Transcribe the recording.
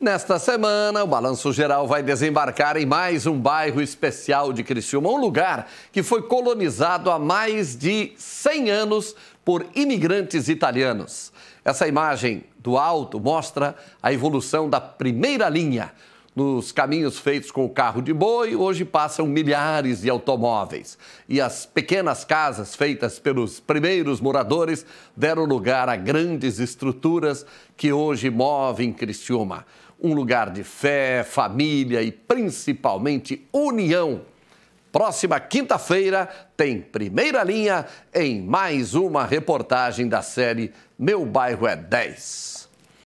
Nesta semana, o Balanço Geral vai desembarcar em mais um bairro especial de Criciúma, um lugar que foi colonizado há mais de 100 anos por imigrantes italianos. Essa imagem do alto mostra a evolução da primeira linha. Nos caminhos feitos com o carro de boi, hoje passam milhares de automóveis. E as pequenas casas feitas pelos primeiros moradores deram lugar a grandes estruturas que hoje movem Criciúma. Um lugar de fé, família e principalmente união. Próxima quinta-feira tem primeira linha em mais uma reportagem da série Meu Bairro é 10.